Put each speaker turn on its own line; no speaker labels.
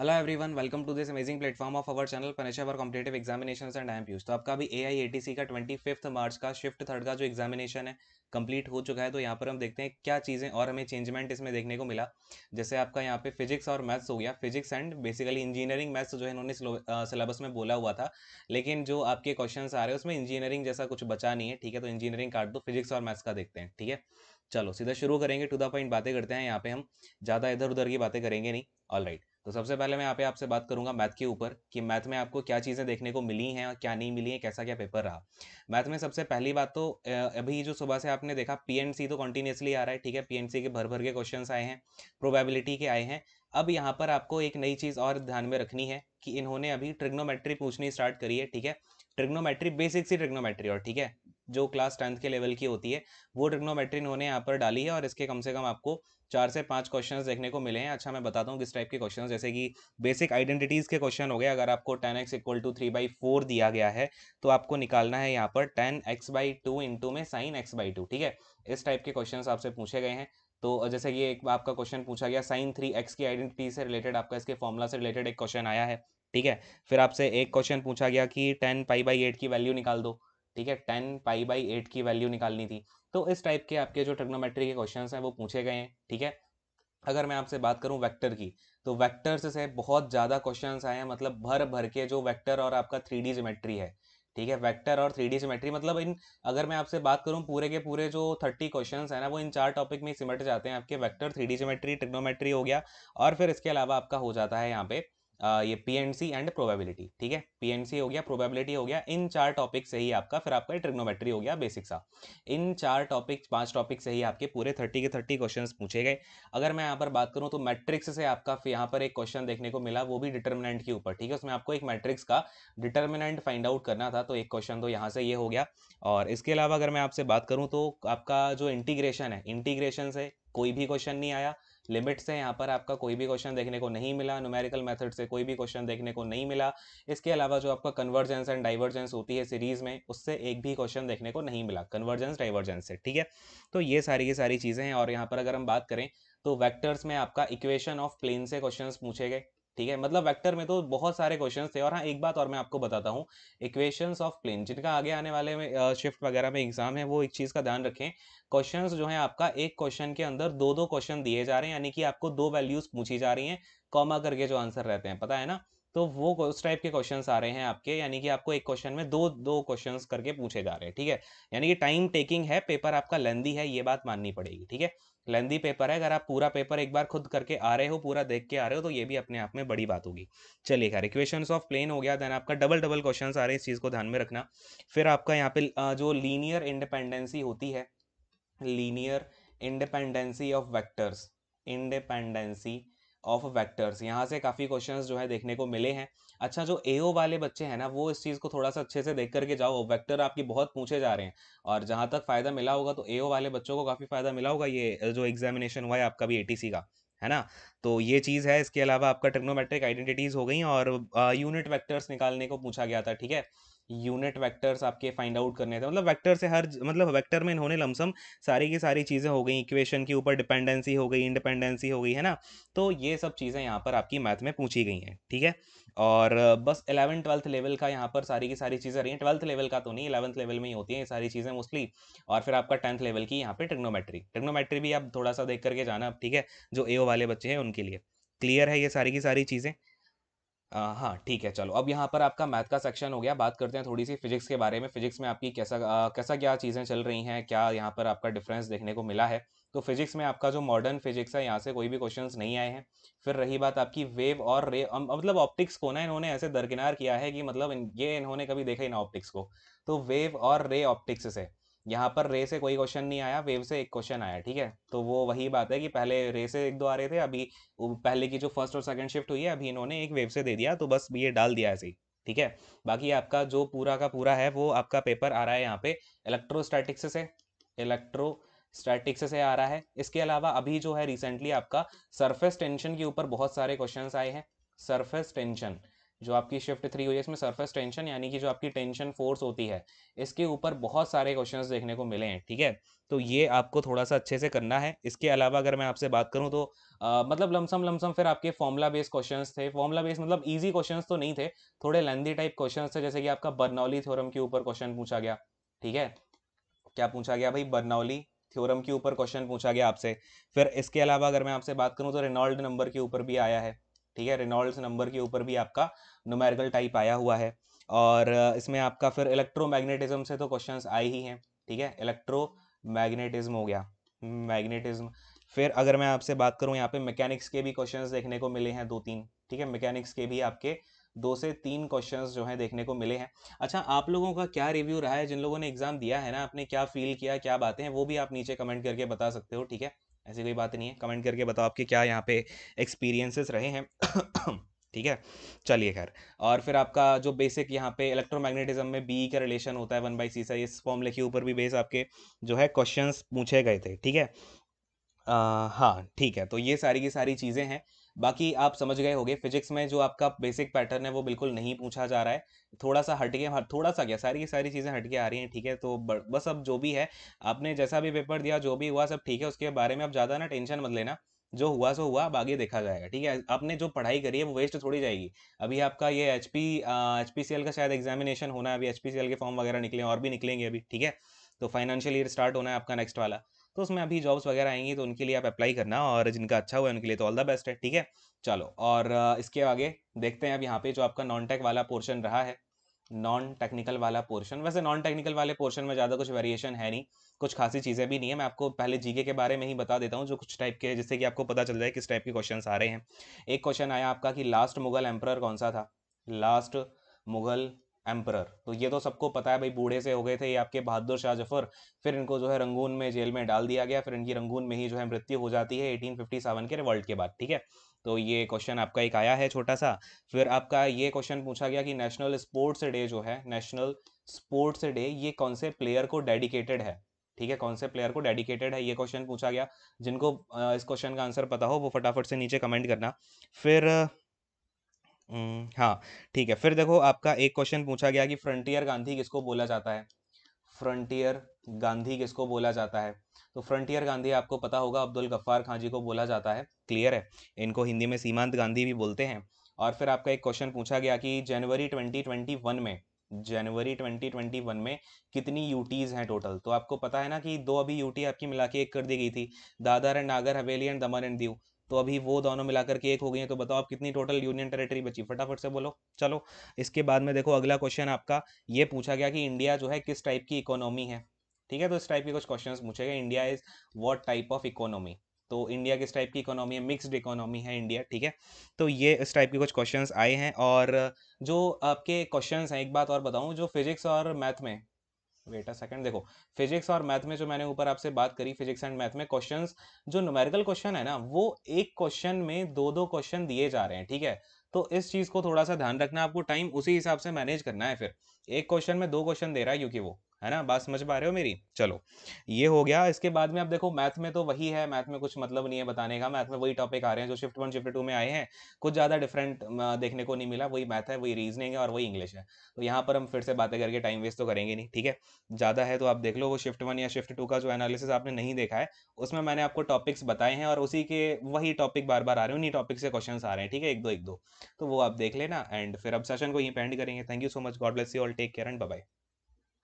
Hello everyone welcome to this amazing platform of our channel पनेशा for competitive examination and एम्प्यूज तो आपका अभी ए का ट्वेंटी फिफ्थ मार्च का शिफ्ट थर्ड का जो एग्जामिनेशन है कंप्लीट हो चुका है तो यहाँ पर हम देखते हैं क्या चीज़ें और हमें चेंजमेंट इसमें देखने को मिला जैसे आपका यहाँ पे फिजिक्स और मैथ्स हो गया physics and basically engineering maths जो है इन्होंने सिलेबस में बोला हुआ था लेकिन जो आपके क्वेश्चन आ रहे हैं उसमें इंजीनियरिंग जैसा कुछ बचा नहीं है ठीक है तो इंजीनियरिंग काट दो फिजिक्स और मैथ्स का देखते हैं ठीक है चलो सीधा शुरू करेंगे टू द पॉइंट बातें करते हैं यहाँ पे हम ज़्यादा इधर उधर की बातें करेंगे नहीं ऑल राइट तो सबसे पहले मैं यहाँ पे आपसे बात करूंगा मैथ के ऊपर कि मैथ में आपको क्या चीज़ें देखने को मिली हैं और क्या नहीं मिली हैं कैसा क्या पेपर रहा मैथ में सबसे पहली बात तो अभी जो सुबह से आपने देखा पीएनसी तो कंटिन्यूसली आ रहा है ठीक है पीएनसी के भर भर के क्वेश्चन आए हैं प्रोबेबिलिटी के आए हैं अब यहाँ पर आपको एक नई चीज़ और ध्यान में रखनी है कि इन्होंने अभी ट्रिग्नोमेट्री पूछनी स्टार्ट करी है ठीक है ट्रिग्नोमेट्री बेसिक सी ट्रिग्नोमेट्री और ठीक है जो क्लास टेंथ के लेवल की होती है वो ट्रिग्नोमेट्री इन्होंने यहाँ पर डाली है और इसके कम से कम आपको चार से पांच क्वेश्चंस देखने को मिले हैं अच्छा मैं बताता हूँ किस टाइप के क्वेश्चंस जैसे कि बेसिक आइडेंटिटीज़ के क्वेश्चन हो गए अगर आपको tan x equal to three by four दिया गया है तो आपको निकालना है यहाँ पर tan x by two into में साइन एक्स बाई टू ठीक है इस टाइप के क्वेश्चन आपसे पूछे गए हैं तो जैसे ये एक आपका क्वेश्चन पूछा गया साइन थ्री एक्स की आइडेंटिटी से रिलेटेड आपका इसके फॉर्मुला से रिलेटेड एक क्वेश्चन आया है ठीक है फिर आपसे एक क्वेश्चन पूछा गया कि टेन पाई बाई एट की वैल्यू निकाल दो ठीक है टेन पाई बाई एट की वैल्यू निकालनी थी तो इस टाइप के आपके जो ट्रग्नोमेट्री के क्वेश्चन हैं वो पूछे गए हैं ठीक है अगर मैं आपसे बात करूं वेक्टर की तो वेक्टर्स से बहुत ज़्यादा क्वेश्चंस आए हैं मतलब भर भर के जो वेक्टर और आपका थ्री डी जोमेट्री है ठीक है वेक्टर और थ्री डी सिमेट्री मतलब इन अगर मैं आपसे बात करूं पूरे के पूरे जो थर्टी क्वेश्चन है ना वो इन चार टॉपिक में सिमट जाते हैं आपके vector three D symmetry trigonometry हो गया और फिर इसके अलावा आपका हो जाता है यहाँ पे ये पीएनसी एंड प्रोबेबिलिटी ठीक है पीएनसी हो गया प्रोबेबिलिटी हो गया इन चार टॉपिक से ही आपका फिर आपका ट्रिग्नोमेट्री हो गया बेसिक सा इन चार टॉपिक पांच टॉपिक से ही आपके पूरे थर्टी के थर्टी क्वेश्चन पूछे गए अगर मैं यहाँ पर बात करूँ तो मैट्रिक्स से आपका यहाँ पर एक क्वेश्चन देखने को मिला वो भी डिटर्मिनेंट के ऊपर ठीक है उसमें आपको एक मैट्रिक्स का डिटर्मिनेंट फाइंड आउट करना था तो एक क्वेश्चन तो यहाँ से ये हो गया और इसके अलावा अगर मैं आपसे बात करूँ तो आपका जो इंटीग्रेशन है इंटीग्रेशन से कोई भी क्वेश्चन नहीं आया लिमिट से यहाँ पर आपका कोई भी क्वेश्चन देखने को नहीं मिला न्यूमेरिकल मेथड से कोई भी क्वेश्चन देखने को नहीं मिला इसके अलावा जो आपका कन्वर्जेंस एंड डाइवर्जेंस होती है सीरीज में उससे एक भी क्वेश्चन देखने को नहीं मिला कन्वर्जेंस डाइवर्जेंस से ठीक है तो ये सारी की सारी चीज़ें हैं और यहाँ पर अगर हम बात करें तो वैक्टर्स में आपका इक्वेशन ऑफ प्लेन से क्वेश्चन पूछे गए ठीक है मतलब वेक्टर में तो बहुत सारे क्वेश्चंस थे और हाँ एक बात और मैं आपको बताता हूँ इक्वेशंस ऑफ प्लेन जिनका आगे आने वाले में शिफ्ट वगैरह में एग्जाम है वो एक चीज़ का ध्यान रखें क्वेश्चंस जो है आपका एक क्वेश्चन के अंदर दो दो क्वेश्चन दिए जा रहे हैं यानी कि आपको दो वैल्यूज पूछी जा रही हैं कॉमा करके जो आंसर रहते हैं पता है ना तो वो उस टाइप के क्वेश्चन आ रहे हैं आपके यानी कि आपको एक क्वेश्चन में दो दो क्वेश्चन करके पूछे जा रहे हैं ठीक है यानी कि टाइम टेकिंग है पेपर आपका लेंदी है ये बात माननी पड़ेगी ठीक है लेंदी पेपर है अगर आप पूरा पेपर एक बार खुद करके आ रहे हो पूरा देख के आ रहे हो तो ये भी अपने आप में बड़ी बात होगी चलिए खैर इक्वेशन ऑफ प्लेन हो गया देन आपका डबल डबल क्वेश्चन आ रहे हैं इस चीज़ को ध्यान में रखना फिर आपका यहाँ पे जो लीनियर इंडिपेंडेंसी होती है linear independency of vectors independency of vectors यहाँ से काफ़ी क्वेश्चन जो है देखने को मिले हैं अच्छा जो ए वाले बच्चे हैं ना वो इस चीज़ को थोड़ा सा अच्छे से देख करके जाओ वैक्टर आपकी बहुत पूछे जा रहे हैं और जहाँ तक फ़ायदा मिला होगा तो ए वाले बच्चों को काफ़ी फ़ायदा मिला होगा ये जो एग्जामिनेशन हुआ है आपका भी ए का है ना तो ये चीज़ है इसके अलावा आपका ट्रिग्नोमेट्रिक आइडेंटिटीज़ हो गई और यूनिट वैक्टर्स निकालने को पूछा गया था ठीक है यूनिट वेक्टर्स आपके फाइंड आउट करने थे मतलब वेक्टर से हर मतलब वेक्टर में इन्होंने लमसम सारी की सारी चीज़ें हो गई इक्वेशन के ऊपर डिपेंडेंसी हो गई इंडिपेंडेंसी हो गई है ना तो ये सब चीज़ें यहाँ पर आपकी मैथ में पूछी गई हैं ठीक है और बस एलेवन ट्वेल्थ लेवल का यहाँ पर सारी की सारी चीज़ें रही हैं ट्वेल्थ लेवल का तो नहीं इलेवंथ लेवल में ही होती हैं ये सारी चीज़ें मोस्टली और फिर आपका टेंथ लेवल की यहाँ पे ट्रिग्नोमेट्री ट्रिग्नोमेट्री भी आप थोड़ा सा देख करके जाना ठीक है जो ए वाले बच्चे हैं उनके लिए क्लियर है ये सारी की सारी चीज़ें हाँ, ठीक है चलो अब यहाँ पर आपका मैथ का सेक्शन हो गया, बात करते हैं थोड़ी-सी फिज़िक्स के बारे में, फिज़िक्स में आपकी कैसा आ, कैसा क्या चीज़ें चल रही हैं, क्या यहाँ पर आपका डिफ़रेंस देखने को मिला है। तो फिज़िक्स में आपका जो मॉडर्न फिज़िक्स है यहाँ से कोई भी क्वेश्चंस नहीं आए हैं। फिर रही बात आपकी वेव और रे मतलब ऑप्टिक्स को ना इन्होंने ऐसे दरकिनार किया है कि मतलब ये इन्होंने कभी देखा ही ना ऑप्टिक्स को। तो वेव और रे ऑप्टिक्स से यहाँ पर रे से कोई क्वेश्चन नहीं आया वेव से एक क्वेश्चन आया ठीक है तो वो वही बात है कि पहले रे से एक दो आ रहे थे अभी पहले की जो फर्स्ट और सेकंड शिफ्ट हुई है अभी इन्होंने एक वेव से दे दिया तो बस ये डाल दिया ऐसे ही ठीक है बाकी आपका जो पूरा का पूरा है वो आपका पेपर आ रहा है यहाँ पे इलेक्ट्रोस्टैटिक्स से इलेक्ट्रो स्टैटिक्स से आ रहा है इसके अलावा अभी जो है रिसेंटली आपका सरफेस टेंशन के ऊपर बहुत सारे क्वेश्चन आए हैं सरफेस टेंशन जो आपकी शिफ्ट थ्री हुई है इसमें सरफेस टेंशन यानी कि जो आपकी टेंशन फोर्स होती है इसके ऊपर बहुत सारे क्वेश्चन देखने को मिले हैं ठीक है तो ये आपको थोड़ा सा अच्छे से करना है इसके अलावा अगर मैं आपसे बात करूं तो आ, मतलब लमसम लमसम फिर आपके फॉर्मुला बेस्ड क्वेश्चन थे फॉर्मुला बेस्ड मतलब ईजी क्वेश्चन तो नहीं थे थोड़े लेंदी टाइप क्वेश्चन थे जैसे कि आपका बर्नौली थ्योरम के ऊपर क्वेश्चन पूछा गया ठीक है क्या पूछा गया भाई बर्नौली थ्योरम के ऊपर क्वेश्चन पूछा गया आपसे फिर इसके अलावा अगर मैं आपसे बात करूँ तो रेनॉल्ड नंबर के ऊपर भी आया है ठीक है रेनॉल्ड्स नंबर के ऊपर भी आपका नोमेरिकल टाइप आया हुआ है और इसमें आपका फिर इलेक्ट्रोमैग्नेटिज्म से तो क्वेश्चंस आए ही हैं ठीक है इलेक्ट्रो मैग्नेटिज्म हो गया मैग्नेटिज्म फिर अगर मैं आपसे बात करूं यहाँ पे मैकेनिक्स के भी क्वेश्चंस देखने को मिले हैं दो तीन ठीक है मैकेनिक्स के भी आपके दो से तीन क्वेश्चंस जो हैं देखने को मिले हैं अच्छा आप लोगों का क्या रिव्यू रहा है जिन लोगों ने एग्जाम दिया है ना आपने क्या फील किया क्या बातें हैं वो भी आप नीचे कमेंट करके बता सकते हो ठीक है ऐसी कोई बात नहीं है कमेंट करके बताओ आपके क्या यहाँ पे एक्सपीरियंसेस रहे हैं ठीक है चलिए खैर और फिर आपका जो बेसिक यहाँ पे इलेक्ट्रोमैग्नेटिज्म में बी का रिलेशन होता है वन बाई सी सा इस फॉर्म लिखे ऊपर भी बेस आपके जो है क्वेश्चंस पूछे गए थे ठीक है आ, हाँ ठीक है तो ये सारी की सारी चीज़ें हैं बाकी आप समझ गए होगे फिजिक्स में जो आपका बेसिक पैटर्न है वो बिल्कुल नहीं पूछा जा रहा है थोड़ा सा हट हाँ, थोड़ा सा क्या सारी की सारी चीज़ें हटके आ रही हैं ठीक है तो बस अब जो भी है आपने जैसा भी पेपर दिया जो भी हुआ सब ठीक है उसके बारे में आप ज़्यादा ना टेंशन मत लेना जो हुआ सो हुआ अब आगे देखा जाएगा ठीक है आपने जो पढ़ाई करी है वो वेस्ट थोड़ी जाएगी अभी आपका ये H P H P C L का शायद एग्जामिनेशन होना है अभी एच पी सी एल के फॉर्म वगैरह निकले और भी निकलेंगे अभी ठीक है तो फाइनेंशियल ईयर स्टार्ट होना है आपका नेक्स्ट वाला तो उसमें अभी जॉब्स वगैरह आएंगी तो उनके लिए आप अप्लाई करना और जिनका अच्छा हुआ है उनके लिए तो ऑल द बेस्ट है ठीक है चलो और इसके आगे देखते हैं अब यहाँ पे जो आपका नॉन टेक वाला पोर्शन रहा है नॉन टेक्निकल वाला पोर्शन वैसे नॉन टेक्निकल वाले पोर्शन में ज़्यादा कुछ वेरिएशन है नहीं कुछ खासी चीज़ें भी नहीं है मैं आपको पहले जीके के बारे में ही बता देता हूँ जो कुछ टाइप के जिससे कि आपको पता चल जाए किस टाइप के क्वेश्चन आ रहे हैं एक क्वेश्चन आया आपका कि लास्ट मुगल एम्प्रर कौन सा था लास्ट मुगल एम्परर तो ये तो सबको पता है भाई बूढ़े से हो गए थे ये आपके बहादुर शाह जफर फिर इनको जो है रंगून में जेल में डाल दिया गया फिर इनकी रंगून में ही जो है मृत्यु हो जाती है एटीन फिफ्टी सेवन के रिवॉल्ट के बाद ठीक है तो ये क्वेश्चन आपका एक आया है छोटा सा फिर आपका ये क्वेश्चन पूछा गया कि नेशनल स्पोर्ट्स डे जो है नेशनल स्पोर्ट्स डे ये कौन से प्लेयर को डेडिकेटेड है ठीक है कौन से प्लेयर को डेडिकेटेड है ये क्वेश्चन पूछा गया जिनको इस क्वेश्चन का आंसर पता हो वो फटाफट से नीचे कमेंट करना फिर हम्म, हाँ ठीक है फिर देखो आपका एक क्वेश्चन पूछा गया कि फ्रंटियर गांधी किसको बोला जाता है फ्रंटियर गांधी किसको बोला जाता है तो फ्रंटियर गांधी आपको पता होगा अब्दुल गफ्फार खां जी को बोला जाता है क्लियर है इनको हिंदी में सीमांत गांधी भी बोलते हैं और फिर आपका एक क्वेश्चन पूछा गया कि जनवरी 2021 में जनवरी 2021 में कितनी यूटीज हैं टोटल तो आपको पता है ना कि दो अभी यूटी आपकी मिला के एक कर दी गई थी दादर एंड नागर हवेली एंड दमन एंड दीव तो अभी वो दोनों मिलाकर के एक हो गई हैं तो बताओ आप कितनी टोटल यूनियन टेरिटरी बची फटाफट से बोलो चलो इसके बाद में देखो अगला क्वेश्चन आपका ये पूछा गया कि इंडिया जो है किस टाइप की इकोनॉमी है ठीक है तो इस टाइप के कुछ क्वेश्चन पूछे गए India is what type of economy तो इंडिया किस टाइप की इकोनॉमी है मिक्सड इकोनॉमी है इंडिया ठीक है तो ये इस टाइप के कुछ क्वेश्चंस आए हैं और जो आपके क्वेश्चंस हैं एक बात और बताऊं जो फिजिक्स और मैथ में वेट अ सेकंड देखो फिजिक्स और मैथ में जो मैंने ऊपर आपसे बात करी फिजिक्स एंड मैथ में क्वेश्चंस जो न्यूमेरिकल क्वेश्चन है ना वो एक क्वेश्चन में दो दो क्वेश्चन दिए जा रहे हैं ठीक है तो इस चीज को थोड़ा सा ध्यान रखना आपको टाइम उसी हिसाब से मैनेज करना है फिर एक क्वेश्चन में दो क्वेश्चन दे रहा है क्योंकि वो है ना बात समझ पा रहे हो मेरी चलो ये हो गया इसके बाद में आप देखो मैथ में तो वही है मैथ में कुछ मतलब नहीं है बताने का मैथ में वही टॉपिक आ रहे हैं जो शिफ्ट वन शिफ्ट टू में आए हैं कुछ ज़्यादा डिफरेंट देखने को नहीं मिला वही मैथ है वही रीजनिंग है और वही इंग्लिश है तो यहाँ पर हम फिर से बातें करके टाइम वेस्ट तो करेंगे नहीं ठीक है ज़्यादा है तो आप देख लो वो शिफ्ट वन या शिफ्ट टू का जो एनालिसिस आपने नहीं देखा है उसमें मैंने आपको टॉपिक्स बताए हैं और उसी के वही टॉपिक बार बार आ रहे हैं उन्हीं टॉपिक से क्वेश्चन आ रहे हैं ठीक है एक दो एक दो तो वो आप देख लेना एंड फिर अब सेशन को यहीं पेंड करेंगे thank you so much God bless you all take care and bye